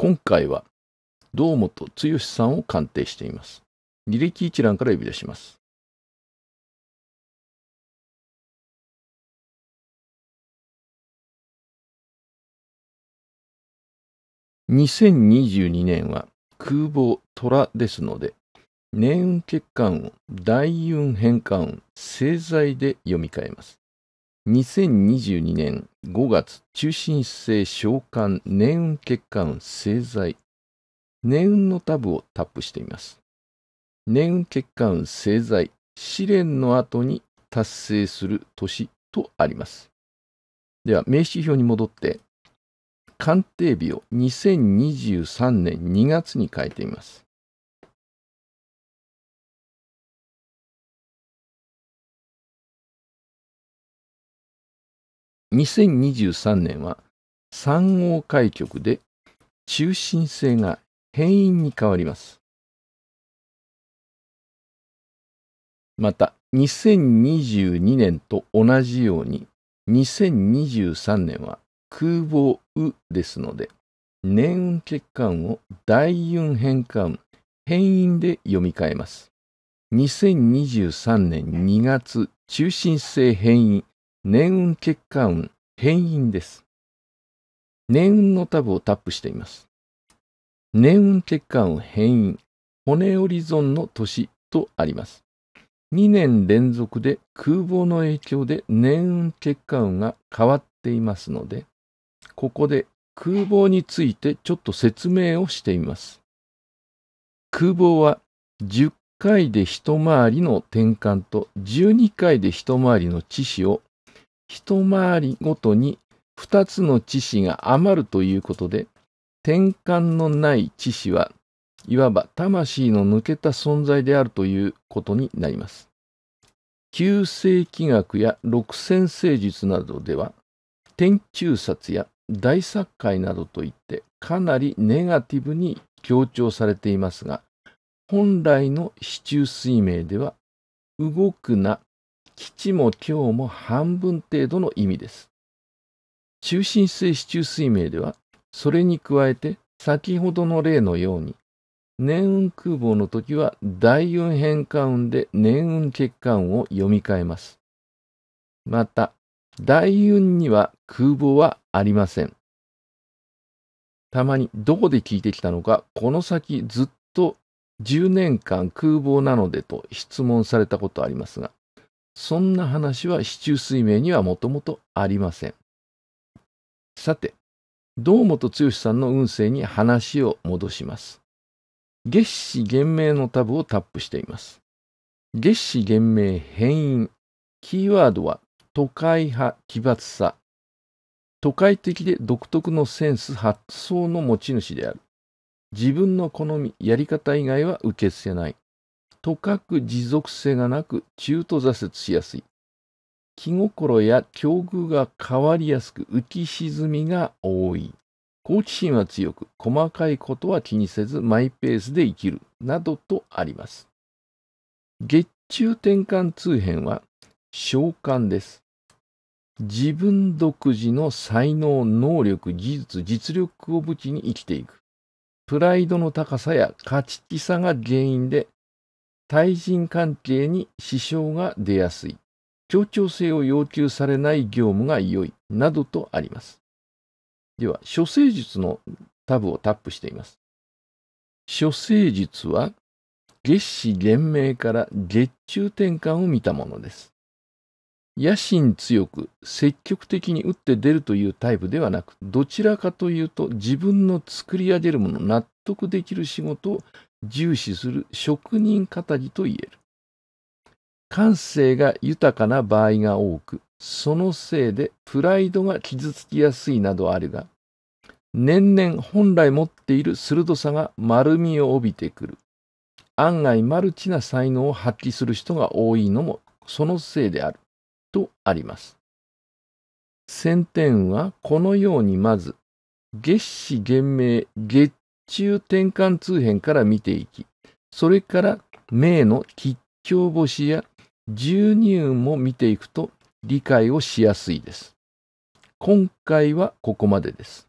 今回は堂本剛さんを鑑定しています。履歴一覧から呼び出します。2022年は空母虎ですので、年運欠陥運、大運変換運、製剤で読み替えます。2022年5月、中心性召喚年運血管製剤。年運のタブをタップしています。年運血管製剤、試練の後に達成する年とあります。では、名刺表に戻って、鑑定日を2023年2月に変えています。2023年は3号開局で中心性が変因に変わります。また、2022年と同じように、2023年は空母うですので、年運欠陥を大運変換、変因で読み替えます。2023年2月、中心性変因、年運血管運変因です。年運のタブをタップしています。年運血管運変因、骨折り損の年とあります。2年連続で空母の影響で年運血管運が変わっていますので、ここで空母についてちょっと説明をしています。空母は10回で一回りの転換と12回で一回りの致死を一回りごとに二つの知識が余るということで、転換のない知識は、いわば魂の抜けた存在であるということになります。旧世紀学や六千世術などでは、天中殺や大殺界などといってかなりネガティブに強調されていますが、本来の市中水明では、動くな地も日も半分程度の意味です。中心性支柱水明では、それに加えて先ほどの例のように、年運空母の時は大運変換運で年運欠陥を読み替えます。また、大運には空母はありません。たまにどこで聞いてきたのか、この先ずっと10年間空母なのでと質問されたことありますが、そんな話は市中水明にはもともとありません。さて、堂本剛さんの運勢に話を戻します。月子元明のタブをタップしています。月子元明変因。キーワードは都会派奇抜さ。都会的で独特のセンス発想の持ち主である。自分の好み、やり方以外は受け付けない。とかく持続性がなく中途挫折しやすい。気心や境遇が変わりやすく浮き沈みが多い。好奇心は強く、細かいことは気にせずマイペースで生きる、などとあります。月中転換通編は召喚です。自分独自の才能、能力、技術、実力を武器に生きていく。プライドの高さや価値さが原因で対人関係に支障が出やすい、協調性を要求されない業務が良い、などとあります。では、処世術のタブをタップしています。処世術は、月始元明から月中転換を見たものです。野心強く積極的に打って出るというタイプではなく、どちらかというと自分の作り上げるもの、納得できる仕事を重視する職人形と言える。感性が豊かな場合が多く、そのせいでプライドが傷つきやすいなどあるが、年々本来持っている鋭さが丸みを帯びてくる。案外マルチな才能を発揮する人が多いのもそのせいである。とあります。先天はこのようにまず、月始月明、月中転換通編から見ていき、それから明の吉祥星や十二運も見ていくと理解をしやすいです。今回はここまでです。